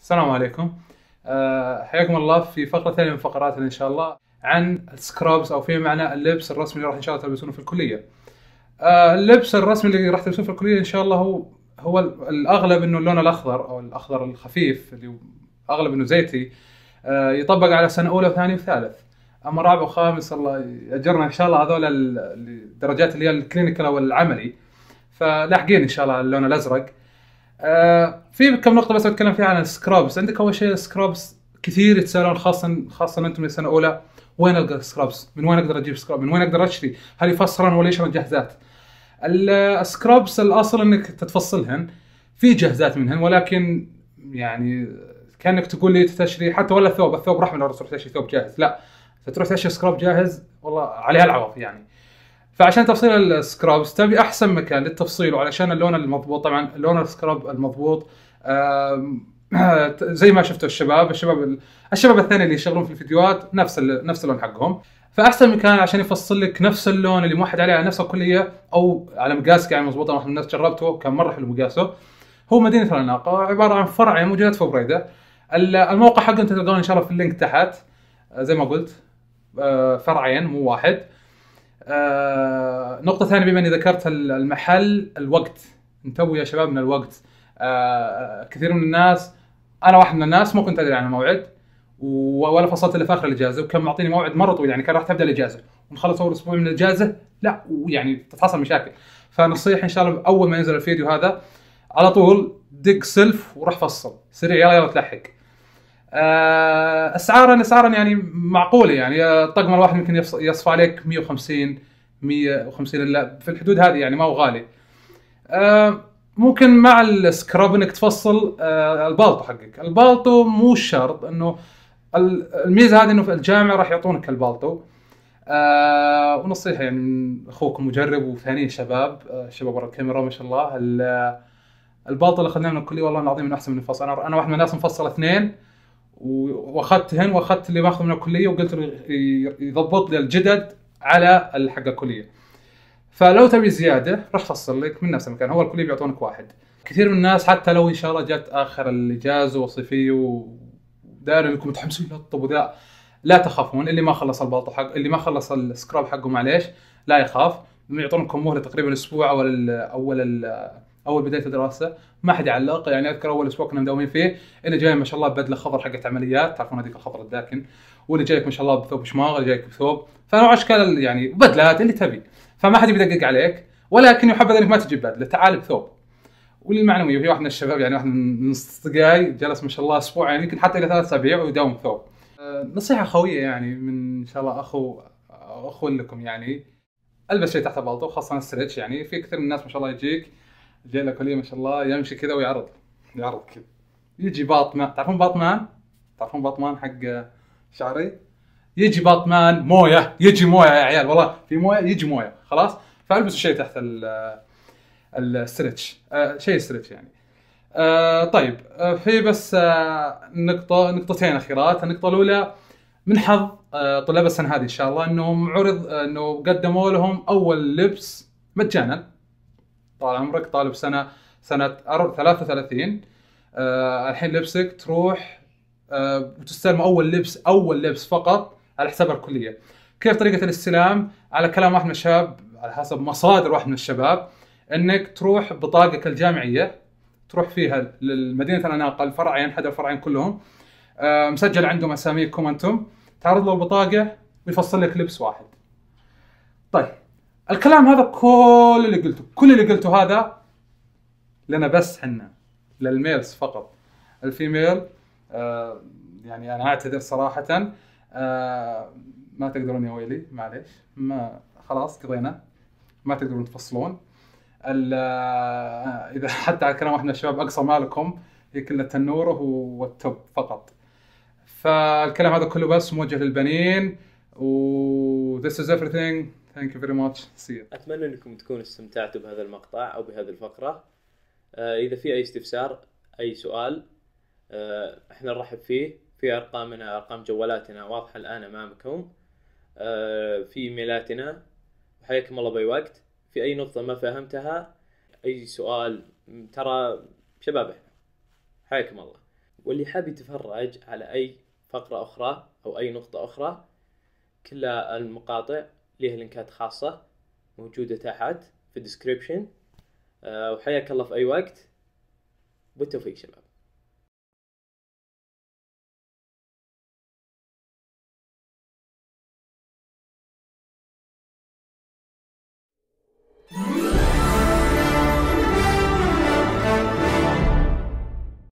السلام عليكم أه حياكم الله في فقره ثانيه من فقراتنا ان شاء الله عن السكروبس او في معنى اللبس الرسمي اللي راح ان شاء الله تلبسونه في الكليه أه اللبس الرسمي اللي راح تلبسونه في الكليه ان شاء الله هو هو الاغلب انه اللون الاخضر او الاخضر الخفيف اللي اغلب انه زيتي أه يطبق على سنه اولى وثانيه وثالث اما رابع وخامس الله ياجرنا ان شاء الله هذول الدرجات اللي هي الكلينيكال او العملي فلاحقين ان شاء الله اللون الازرق آه، في كم نقطه بس بتكلم فيها عن السكرابس عندك اول شيء السكرابس كثير يتسالون خاصه خاصه انتم سنه اولى وين القى سكرابس؟ من وين اقدر اجيب سكراب؟ من وين اقدر اشتري؟ هل يفسرن ولا يشرن جاهزات؟ السكرابس الاصل انك تتفصلهن في جاهزات منهن ولكن يعني كانك تقول لي تشتري حتى ولا ثوب الثوب راح من تروح تشتري ثوب جاهز لا تروح تشتري سكراب جاهز والله عليها العوض يعني فعشان تفصيل السكرابس تبي احسن مكان للتفصيل وعلشان اللون المضبوط طبعا لون السكراب المضبوط زي ما شفتوا الشباب الشباب الشباب الثاني اللي يشتغلون في الفيديوهات نفس نفس اللون حقهم فاحسن مكان عشان يفصل لك نفس اللون اللي موحد عليه على نفس الكليه او على مقاسك يعني مضبوط واحد من الناس جربته كان مره حلو مقاسه هو مدينه الاناقه عباره عن فرع يعني موجودات في بريده الموقع حقه انت تلقونه ان شاء الله في اللينك تحت آه، زي ما قلت آه، فرعين مو واحد آه، نقطة ثانية بما اني ذكرت المحل الوقت انتبهوا يا شباب من الوقت آه، آه، كثير من الناس انا واحد من الناس ما كنت ادري عن الموعد ولا فصلت الا في اخر الاجازه وكان معطيني موعد مره طويل يعني كان راح تبدا الاجازه ونخلص اول اسبوع من الاجازه لا ويعني تتحصل مشاكل فنصيحه ان شاء الله اول ما ينزل الفيديو هذا على طول دق سلف وروح فصل سريع يلا يلا تلحق آه، اسعارا اسعارا يعني معقوله يعني الطقم الواحد يمكن يصفى عليك 150 150 الا في الحدود هذه يعني ما هو غالي آه، ممكن مع السكراب انك تفصل آه، البالطو حقك البالطو مو شرط انه الميزه هذه انه في الجامعه راح يعطونك البالطو آه، ونصيحه يعني من اخوكم مجرب وثاني شباب شباب ورا الكاميرا ما شاء الله البالطو اللي اخذناه من الكليه والله العظيم من احسن من الفصل انا انا واحد من الناس مفصل اثنين واخذتهن واخذت اللي ماخذ من الكليه وقلت له يضبط لي الجدد على حق الكليه فلو تبي زياده راح افصل لك من نفس المكان هو الكليه بيعطونك واحد كثير من الناس حتى لو ان شاء الله جت اخر الاجازه وصيفيه ودار انكم متحمسين للطب وذا لا تخافون اللي ما خلص البلطو حق اللي ما خلص السكراب حقه معليش لا يخاف يعطونكم مهله تقريبا اسبوع اول اول اول بدايه دراسه ما حد علق يعني اذكر اول اسبوع كنا مداومين فيه اللي جاي ما شاء الله ببدله خضر حقت عمليات تعرفون هذيك الخضر الداكن واللي جايك ما شاء الله بثوب شماغ اللي جايك بثوب فنوع اشكال يعني بدلات اللي تبي فما حد بيدقق عليك ولكن يحبذ انك ما تجيب بدله تعال بثوب وللمعلوميه في واحد من الشباب يعني واحد من اصدقائي جلس ما شاء الله اسبوع يعني يمكن حتى الى ثلاث اسابيع ويداوم ثوب آه، نصيحه خويه يعني من ان شاء الله اخو اخو لكم يعني البس شيء تحت البلطو خاصه السريتش يعني في كثير من الناس ما شاء الله يجيك جينا كلية ما شاء الله يمشي كذا ويعرض يعرض كذا يجي باطمان تعرفون باطمان؟ تعرفون باطمان حق شعري؟ يجي باطمان مويه يجي مويه يا عيال والله في مويه يجي مويه خلاص فالبسوا شيء تحت الستريتش أه شيء ستريتش يعني أه طيب أه في بس آه، نقطه نقطتين اخيرات النقطه الاولى من حظ آه، طلاب السنه هذه ان شاء الله انهم عرض آه، انه قدموا لهم اول لبس مجانا طال عمرك طالب سنه سنه 33 آه الحين لبسك تروح آه وتستلم اول لبس اول لبس فقط على حساب الكليه كيف طريقه الاستلام على كلام واحد من الشباب على حسب مصادر واحد من الشباب انك تروح بطاقتك الجامعيه تروح فيها لمدينه الاناقه الفرعين حدا الفرعين كلهم آه مسجل عندهم اساميكم انتم تعرض له البطاقه ويفصل لك لبس واحد طيب الكلام هذا كل اللي قلته كل اللي قلته هذا لنا بس حنا للميلز فقط الفيميل آه يعني انا اعتذر صراحه آه ما تقدرون يا ويلي معليش ما خلاص قضينا ما تقدرون تفصلون آه، اذا حتى على كلام احنا الشباب اقصى مالكم هي كلها تنوره والتوب فقط فالكلام هذا كله بس موجه للبنين و this is everything ثانك يو فيري ماتش اتمنى انكم تكونوا استمتعتوا بهذا المقطع او بهذه الفقره آه اذا في اي استفسار اي سؤال آه احنا نرحب فيه في ارقامنا ارقام جوالاتنا واضحه الان امامكم آه في ايميلاتنا وحياكم الله باي وقت في اي نقطه ما فهمتها اي سؤال ترى شباب احنا حياكم الله واللي حاب يتفرج على اي فقره اخرى او اي نقطه اخرى كل المقاطع ليها لينكات خاصة موجودة تحت في الديسكريبشن آه، وحياك الله في أي وقت بالتوفيق شباب